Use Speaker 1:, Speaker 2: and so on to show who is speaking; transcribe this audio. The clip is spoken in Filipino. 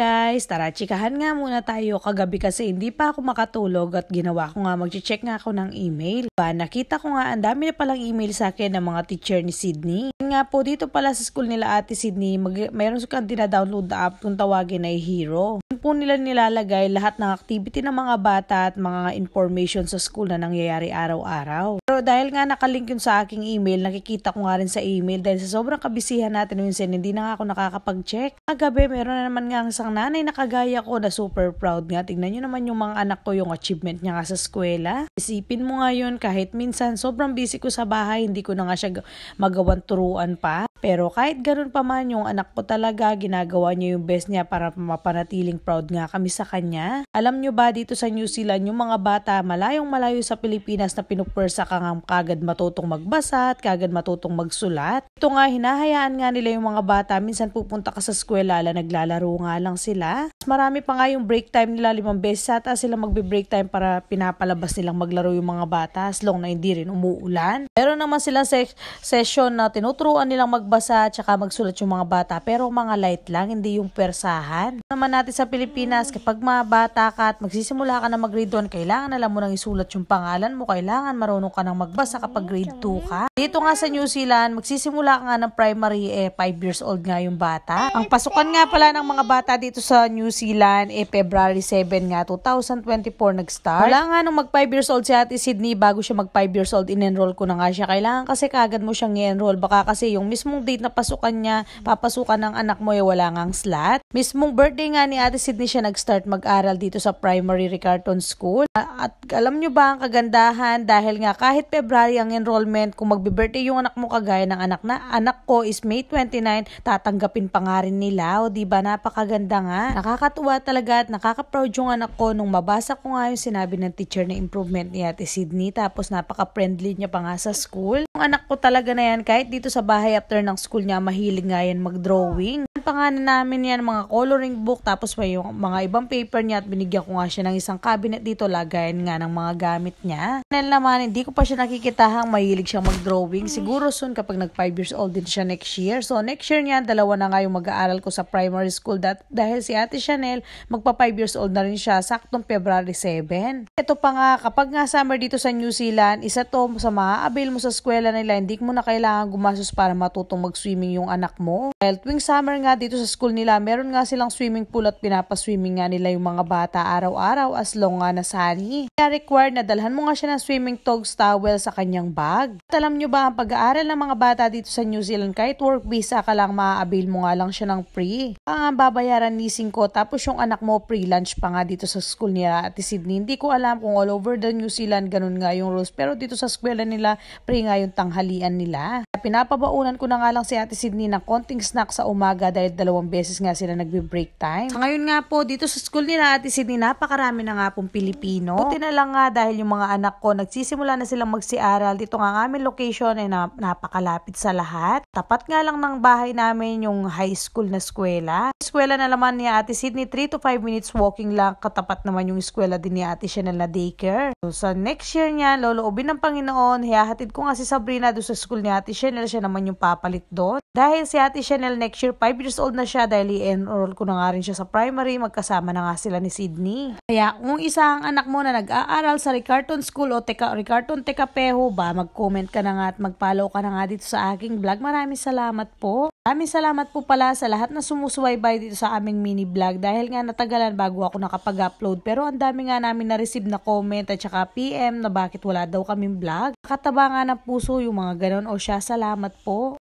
Speaker 1: guys, tara chikahan nga muna tayo. Kagabi kasi hindi pa ako makatulog at ginawa ko nga magche-check nga ako ng email. Ba, diba? nakita ko nga ang dami na palang email sa akin ng mga teacher ni Sydney. Nga po dito pala sa school nila Ate Sydney, mag- mayroon kang dinadownload na app kung tawagin ay Hero po nila nilalagay lahat ng activity ng mga bata at mga information sa school na nangyayari araw-araw. Pero dahil nga nakalink yun sa aking email, nakikita ko nga rin sa email dahil sa sobrang kabisihan natin minsan, hindi na nga ako nakakapag-check. Agabi, meron na naman nga ang isang nanay na kagaya ko na super proud nga. Tingnan nyo naman yung mga anak ko, yung achievement niya nga sa eskwela. Isipin mo nga yun, kahit minsan sobrang busy ko sa bahay, hindi ko na nga siya magawan turuan pa. Pero kahit ganun pa man yung anak ko talaga, ginagawa niya yung best niya para mapanatiling proud nga kami sa kanya. Alam nyo ba dito sa New Zealand, yung mga bata malayong malayo sa Pilipinas na pinupersa ka nga kagad matutong magbasa at kagad matutong magsulat. Ito nga, hinahayaan nga nila yung mga bata, minsan pupunta ka sa eskwela, ala naglalaro nga lang sila. Mas marami pa nga yung break time nila, limang beses ata sila magbe-break time para pinapalabas nilang maglaro yung mga bata as long na hindi rin umuulan. Pero naman silang se- session na tinuturuan nilang mag magbasa tsaka magsulat yung mga bata pero mga light lang, hindi yung persahan. Naman natin sa Pilipinas, kapag mga bata ka at magsisimula ka na mag grade 1, kailangan alam mo nang isulat yung pangalan mo, kailangan marunong ka nang magbasa kapag grade 2 ka. Dito nga sa New Zealand, magsisimula ka nga ng primary, eh 5 years old nga yung bata. Ang pasukan nga pala ng mga bata dito sa New Zealand, eh February 7 nga, 2024 nag-start. Wala nga nung mag 5 years old si Ate Sydney, bago siya mag 5 years old, in-enroll ko na nga siya. Kailangan kasi kagad mo siyang i-enroll. Baka kasi yung mismo mismong date na pasukan niya, papasukan ng anak mo eh, wala ngang slot. Mismong birthday nga ni Ate Sydney siya nag-start mag-aral dito sa Primary Ricarton School. At alam nyo ba ang kagandahan dahil nga kahit February ang enrollment, kung magbe-birthday yung anak mo kagaya ng anak na anak ko is May 29, tatanggapin pa nga rin nila. O diba, napakaganda nga. Nakakatuwa talaga at nakaka-proud yung anak ko nung mabasa ko nga yung sinabi ng teacher na improvement ni Ate Sydney. Tapos napaka-friendly niya pa nga sa school. Yung anak ko talaga na yan, kahit dito sa bahay after ng school niya, mahilig nga yan mag-drawing pangalan namin yan, mga coloring book, tapos pa yung mga ibang paper niya at binigyan ko nga siya ng isang cabinet dito, lagayan nga ng mga gamit niya. Dahil naman, hindi ko pa siya nakikitahang mahilig siyang mag-drawing. Siguro soon kapag nag 5 years old din siya next year. So next year niya, dalawa na nga yung mag-aaral ko sa primary school that, dahil si Ate Chanel, magpa 5 years old na rin siya, saktong February 7. Ito pa nga, kapag nga summer dito sa New Zealand, isa to sa maa-avail mo sa eskwela nila, hindi mo na kailangan gumasos para matutong mag-swimming yung anak mo. Dahil tuwing summer nga, nga dito sa school nila, meron nga silang swimming pool at pinapaswimming nga nila yung mga bata araw-araw as long nga na sani. Kaya required na dalhan mo nga siya ng swimming togs towel sa kanyang bag. At alam nyo ba, ang pag-aaral ng mga bata dito sa New Zealand, kahit work visa ka lang, maa-avail mo nga lang siya ng free. Ang babayaran ni Singko, tapos yung anak mo free lunch pa nga dito sa school niya at Sydney. Hindi ko alam kung all over the New Zealand, ganun nga yung rules. Pero dito sa eskwela nila, free nga yung tanghalian nila. Pinapabaunan ko na nga lang si Ate Sydney ng konting snack sa umaga dahil dalawang beses nga sila nagbe-break time. Sa ngayon nga po, dito sa school nila at Sydney, napakarami na nga pong Pilipino. Buti na lang nga dahil yung mga anak ko, nagsisimula na silang magsiaral. Dito nga ang aming location ay eh, na, napakalapit sa lahat. Tapat nga lang ng bahay namin yung high school na eskwela. Eskwela na naman ni Ate Sydney, 3 to 5 minutes walking lang. Katapat naman yung eskwela din ni Ate Chanel na daycare. So, sa next year niya, loloobin ng Panginoon, hiyahatid ko nga si Sabrina doon sa school ni Ate Chanel. Siya naman yung papalit doon. Dahil si Ate Chanel next year, 5 years old na siya dahil i-enroll ko na nga rin siya sa primary, magkasama na nga sila ni Sydney. Kaya kung isang anak mo na nag-aaral sa Ricarton School o Teka, Ricarton Teka Peho, ba, mag-comment ka na nga at mag-follow ka na nga dito sa aking vlog. Maraming salamat po. Maraming salamat po pala sa lahat na sumusubaybay dito sa aming mini vlog dahil nga natagalan bago ako nakapag-upload pero ang dami nga namin na-receive na comment at saka PM na bakit wala daw kaming vlog. Kataba nga ng puso yung mga ganon o siya salamat po.